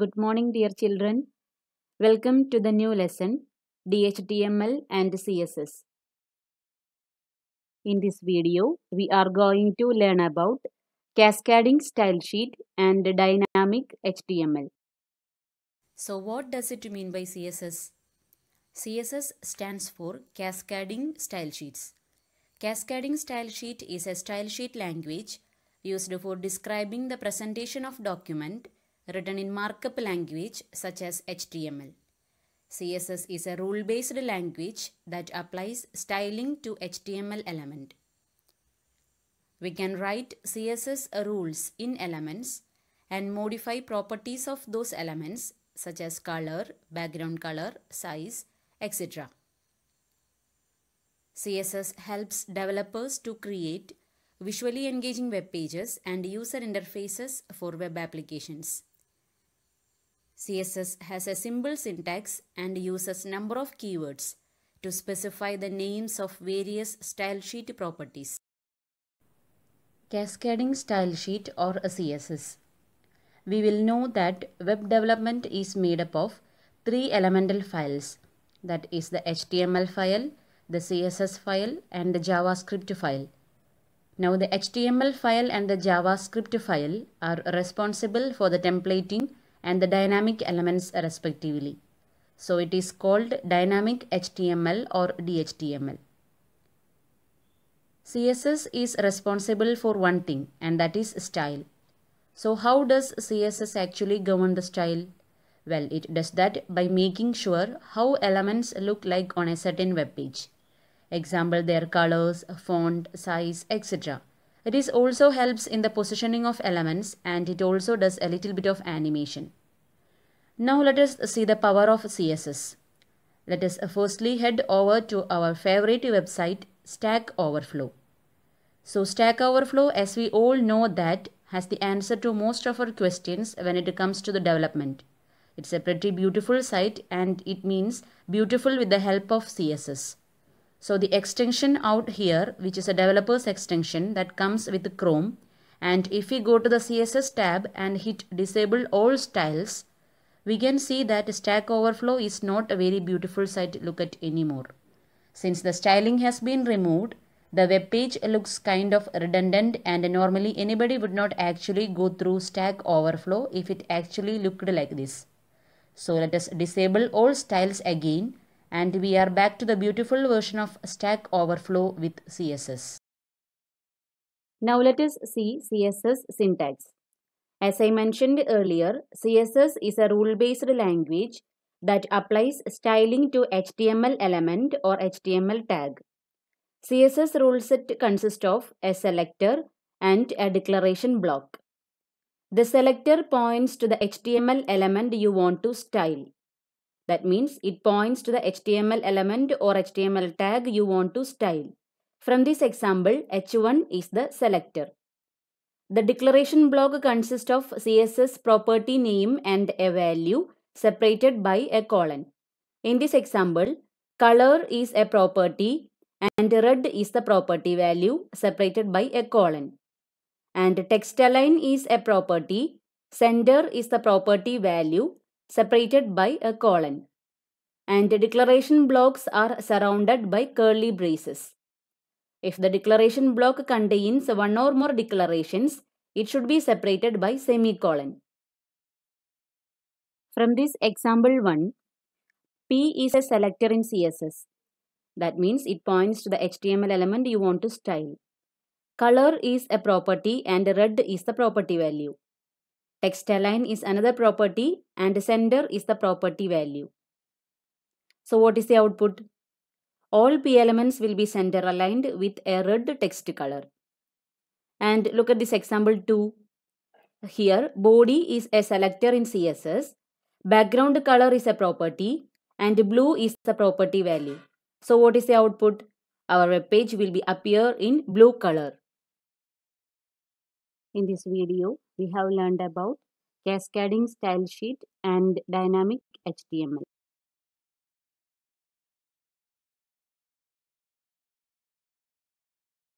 Good morning, dear children. Welcome to the new lesson DHTML and CSS. In this video, we are going to learn about cascading style sheet and dynamic HTML. So, what does it mean by CSS? CSS stands for cascading style sheets. Cascading style sheet is a style sheet language used for describing the presentation of document written in markup language such as HTML. CSS is a rule-based language that applies styling to HTML element. We can write CSS rules in elements and modify properties of those elements such as color, background color, size, etc. CSS helps developers to create visually engaging web pages and user interfaces for web applications. CSS has a simple syntax and uses number of keywords to specify the names of various stylesheet properties. Cascading stylesheet or a CSS. We will know that web development is made up of three elemental files that is the HTML file, the CSS file and the JavaScript file. Now the HTML file and the JavaScript file are responsible for the templating and the dynamic elements respectively. So it is called dynamic HTML or DHTML. CSS is responsible for one thing and that is style. So how does CSS actually govern the style? Well, it does that by making sure how elements look like on a certain web page. Example their colors, font, size, etc. This also helps in the positioning of elements and it also does a little bit of animation. Now let us see the power of CSS. Let us uh, firstly head over to our favorite website Stack Overflow. So Stack Overflow as we all know that has the answer to most of our questions when it comes to the development. It's a pretty beautiful site and it means beautiful with the help of CSS. So the extension out here, which is a developer's extension that comes with Chrome. And if we go to the CSS tab and hit disable all styles, we can see that Stack Overflow is not a very beautiful site to look at anymore. Since the styling has been removed, the web page looks kind of redundant and normally anybody would not actually go through Stack Overflow if it actually looked like this. So let us disable all styles again and we are back to the beautiful version of Stack Overflow with CSS. Now let us see CSS syntax. As I mentioned earlier, CSS is a rule-based language that applies styling to HTML element or HTML tag. CSS ruleset consists of a selector and a declaration block. The selector points to the HTML element you want to style. That means it points to the HTML element or HTML tag you want to style. From this example, h1 is the selector. The declaration block consists of CSS property name and a value separated by a colon. In this example, color is a property and red is the property value separated by a colon. And text align is a property, center is the property value separated by a colon. And the declaration blocks are surrounded by curly braces. If the declaration block contains one or more declarations, it should be separated by semicolon. From this example 1, P is a selector in CSS. That means it points to the HTML element you want to style. Color is a property and red is the property value. Text-align is another property and center is the property value. So what is the output? All P elements will be center aligned with a red text color. And look at this example 2. Here body is a selector in CSS, background color is a property and blue is the property value. So what is the output? Our web page will be appear in blue color. In this video, we have learned about cascading style sheet and dynamic HTML.